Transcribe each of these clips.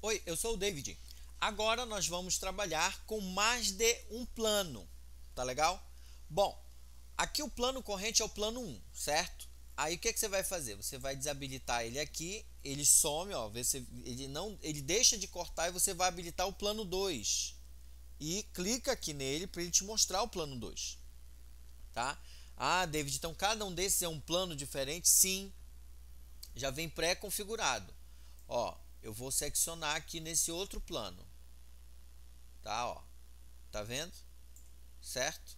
Oi, eu sou o David. Agora nós vamos trabalhar com mais de um plano, tá legal? Bom, aqui o plano corrente é o plano 1, certo? Aí o que, é que você vai fazer? Você vai desabilitar ele aqui, ele some, ó, você, ele, não, ele deixa de cortar e você vai habilitar o plano 2. E clica aqui nele para ele te mostrar o plano 2. Tá? Ah, David, então cada um desses é um plano diferente? Sim. Já vem pré-configurado. Ó, eu vou seccionar aqui nesse outro plano. Tá, ó. Tá vendo? Certo?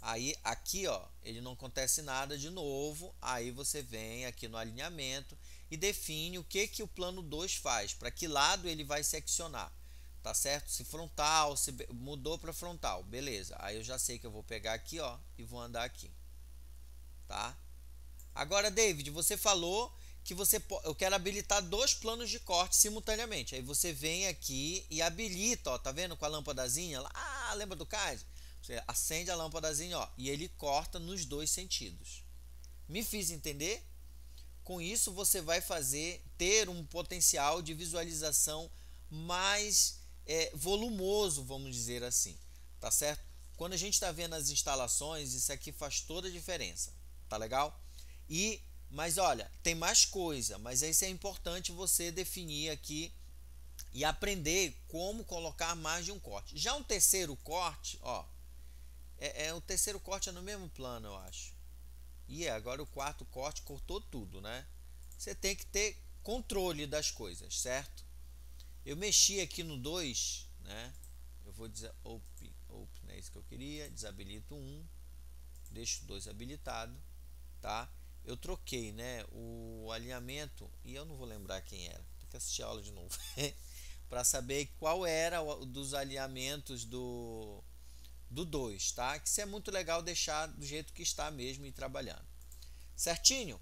Aí aqui, ó, ele não acontece nada de novo. Aí você vem aqui no alinhamento e define o que que o plano 2 faz, para que lado ele vai seccionar. Tá certo? Se frontal, se mudou para frontal, beleza. Aí eu já sei que eu vou pegar aqui, ó, e vou andar aqui. Tá? Agora, David, você falou que você eu quero habilitar dois planos de corte simultaneamente. Aí você vem aqui e habilita, ó, tá vendo com a lâmpadazinha? Ah, lembra do CAD? Você acende a lâmpadazinha, ó, e ele corta nos dois sentidos. Me fiz entender? Com isso você vai fazer ter um potencial de visualização mais é, volumoso, vamos dizer assim, tá certo? Quando a gente está vendo as instalações, isso aqui faz toda a diferença, tá legal? E mas olha, tem mais coisa, mas isso é importante você definir aqui e aprender como colocar mais de um corte. Já um terceiro corte, ó, é, é o terceiro corte é no mesmo plano, eu acho. E é, agora o quarto corte cortou tudo, né? Você tem que ter controle das coisas, certo? Eu mexi aqui no 2, né? Eu vou dizer open, open, é isso que eu queria, desabilito 1, um, deixo o 2 habilitado, tá? eu troquei né, o alinhamento e eu não vou lembrar quem era, tem que assistir a aula de novo, para saber qual era o dos alinhamentos do do 2, tá? Que isso é muito legal deixar do jeito que está mesmo e trabalhando. Certinho?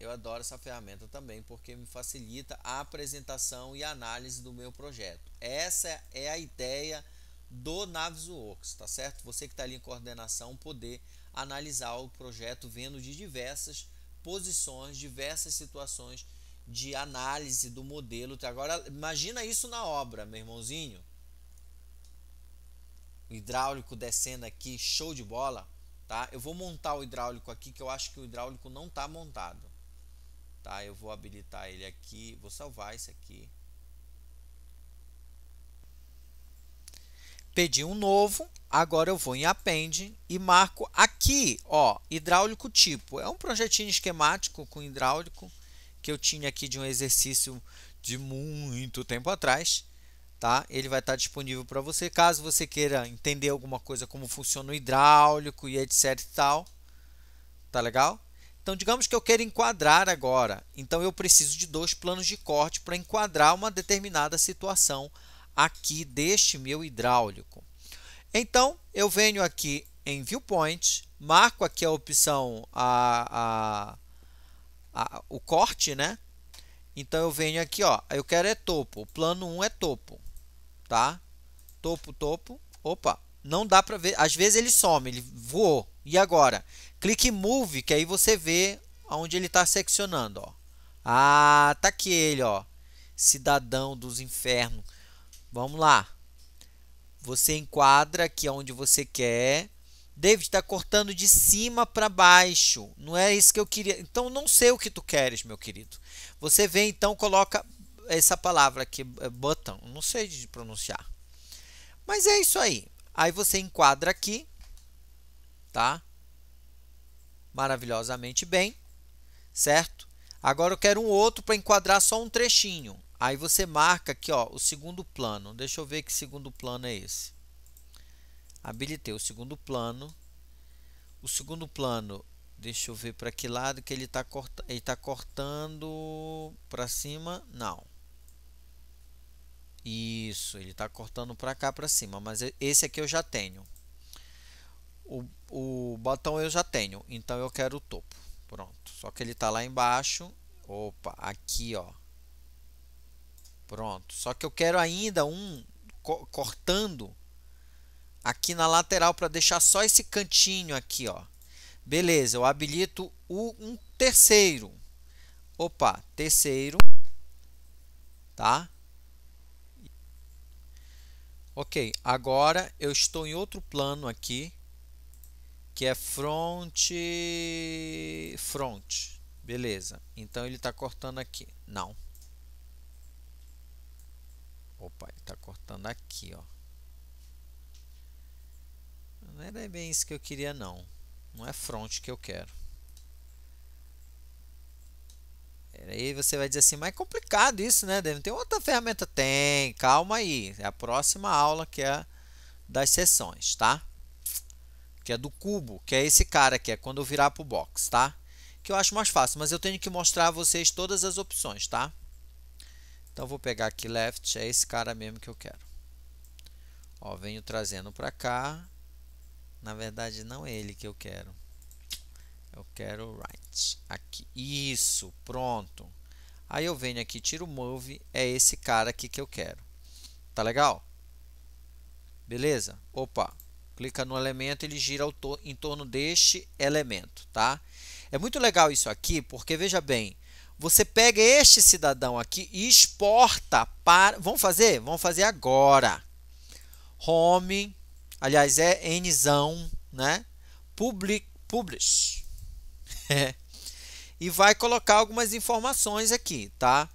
Eu adoro essa ferramenta também porque me facilita a apresentação e análise do meu projeto. Essa é a ideia do Navisworks, tá certo? Você que está ali em coordenação poder analisar o projeto vendo de diversas posições, diversas situações de análise do modelo. Então, agora, imagina isso na obra, meu irmãozinho. Hidráulico descendo aqui, show de bola, tá? Eu vou montar o hidráulico aqui, que eu acho que o hidráulico não está montado. Tá? Eu vou habilitar ele aqui, vou salvar isso aqui. Pedi um novo, agora eu vou em Append e marco aqui, ó, hidráulico tipo. É um projetinho esquemático com hidráulico que eu tinha aqui de um exercício de muito tempo atrás. Tá? Ele vai estar disponível para você caso você queira entender alguma coisa como funciona o hidráulico e etc e tal. Tá legal? Então, digamos que eu quero enquadrar agora. Então, eu preciso de dois planos de corte para enquadrar uma determinada situação aqui deste meu hidráulico. Então, eu venho aqui em Viewpoint, marco aqui a opção a, a, a, o corte, né? Então, eu venho aqui, ó, eu quero é topo, o plano 1 é topo, tá? Topo, topo, opa, não dá para ver, às vezes ele some, ele voou, e agora? Clique em Move, que aí você vê onde ele está seccionando, ó. Ah, tá aqui ele, ó, cidadão dos infernos. Vamos lá. Você enquadra aqui onde você quer. David, está cortando de cima para baixo. Não é isso que eu queria. Então, não sei o que tu queres, meu querido. Você vem, então, coloca essa palavra aqui, é, button. Não sei de pronunciar. Mas é isso aí. Aí você enquadra aqui, tá? Maravilhosamente bem, certo? Agora eu quero um outro para enquadrar só um trechinho. Aí você marca aqui ó, o segundo plano. Deixa eu ver que segundo plano é esse. Habilitei o segundo plano. O segundo plano, deixa eu ver para que lado que ele está corta, ele tá cortando para cima? Não. Isso, ele está cortando para cá para cima, mas esse aqui eu já tenho. O, o botão eu já tenho, então eu quero o topo. Pronto. Só que ele está lá embaixo. Opa, aqui ó Pronto. Só que eu quero ainda um co cortando aqui na lateral para deixar só esse cantinho aqui, ó. Beleza, eu habilito o, um terceiro. Opa, terceiro. Tá? Ok, agora eu estou em outro plano aqui, que é front, front. Beleza, então ele está cortando aqui. Não, Então aqui, ó. Não é era bem isso que eu queria não. Não é front que eu quero. Aí você vai dizer assim, mas é complicado isso, né? Deve ter outra ferramenta. Tem, calma aí. É a próxima aula que é das sessões, tá? Que é do cubo, que é esse cara aqui, é quando eu virar pro box, tá? Que eu acho mais fácil, mas eu tenho que mostrar a vocês todas as opções, tá? Então vou pegar aqui left, é esse cara mesmo que eu quero. Ó, venho trazendo para cá. Na verdade não é ele que eu quero. Eu quero right aqui. Isso, pronto. Aí eu venho aqui, tiro o move, é esse cara aqui que eu quero. Tá legal? Beleza? Opa, clica no elemento, ele gira em torno deste elemento, tá? É muito legal isso aqui, porque veja bem, você pega este cidadão aqui e exporta para. Vamos fazer? Vamos fazer agora. Home, aliás, é nzão, né? Public, publish. e vai colocar algumas informações aqui, tá?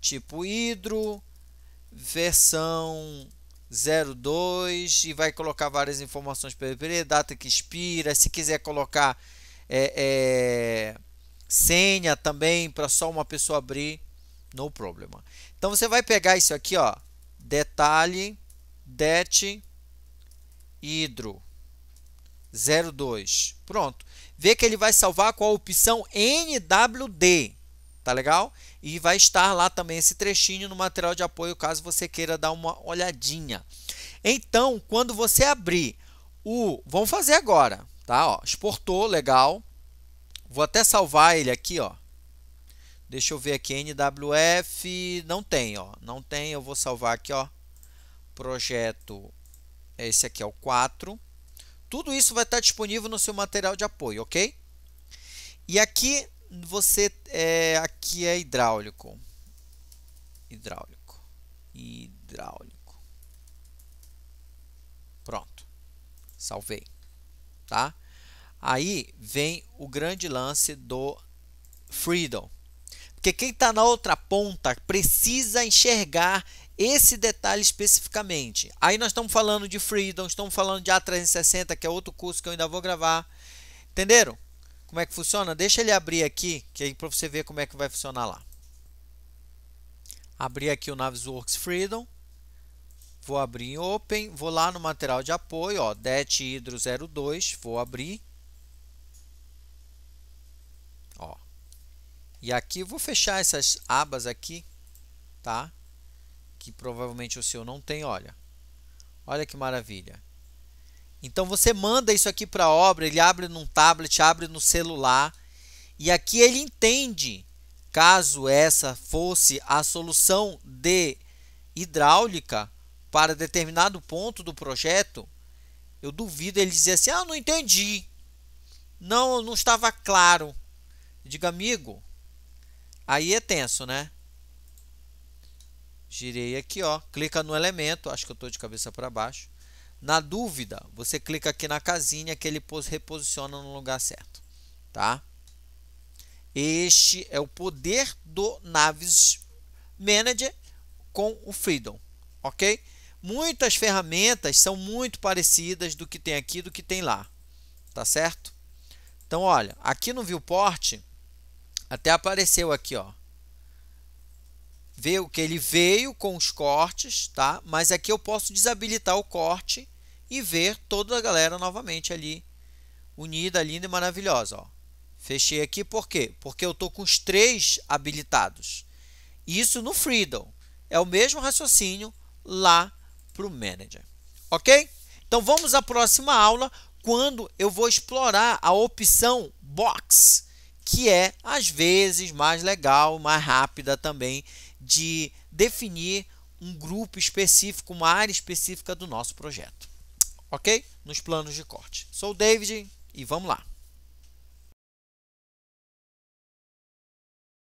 Tipo hidro, versão 02 e vai colocar várias informações para data que expira. Se quiser colocar é, é, senha também para só uma pessoa abrir, no problema. Então você vai pegar isso aqui, ó, detalhe det hidro 02. Pronto. Vê que ele vai salvar com a opção NWD, tá legal? E vai estar lá também esse trechinho no material de apoio caso você queira dar uma olhadinha. Então, quando você abrir o, vamos fazer agora, tá? Ó, exportou, legal. Vou até salvar ele aqui, ó. Deixa eu ver aqui, NWF, não tem, ó. Não tem, eu vou salvar aqui, ó. Projeto, é esse aqui é o 4. Tudo isso vai estar disponível no seu material de apoio, ok? E aqui, você, é, aqui é hidráulico. Hidráulico. Hidráulico. Pronto. Salvei, tá? Aí vem o grande lance do Freedom. Porque quem está na outra ponta precisa enxergar esse detalhe especificamente. Aí nós estamos falando de Freedom, estamos falando de A360, que é outro curso que eu ainda vou gravar. Entenderam? Como é que funciona? Deixa ele abrir aqui, que aí para você ver como é que vai funcionar lá. Abri aqui o Navisworks Freedom. Vou abrir em Open, vou lá no material de apoio, ó, DET Hydro 02, vou abrir E aqui eu vou fechar essas abas aqui, tá? Que provavelmente o seu não tem, olha. Olha que maravilha. Então você manda isso aqui para a obra, ele abre num tablet, abre no celular. E aqui ele entende, caso essa fosse a solução de hidráulica para determinado ponto do projeto, eu duvido ele dizer assim: "Ah, não entendi. Não, não estava claro". Diga, amigo, Aí é tenso, né? Girei aqui, ó. Clica no elemento. Acho que eu estou de cabeça para baixo. Na dúvida, você clica aqui na casinha que ele reposiciona no lugar certo. Tá? Este é o poder do Naves Manager com o Freedom. Ok? Muitas ferramentas são muito parecidas do que tem aqui do que tem lá. Tá certo? Então, olha, aqui no viewport até apareceu aqui, ó. Veio que ele veio com os cortes, tá? Mas aqui eu posso desabilitar o corte e ver toda a galera novamente ali unida, linda e maravilhosa, ó. Fechei aqui por quê? Porque eu tô com os três habilitados. Isso no Freedom. É o mesmo raciocínio lá para o Manager. Ok? Então vamos à próxima aula, quando eu vou explorar a opção Box que é às vezes mais legal, mais rápida também de definir um grupo específico, uma área específica do nosso projeto. Ok? Nos planos de corte. Sou o David e vamos lá.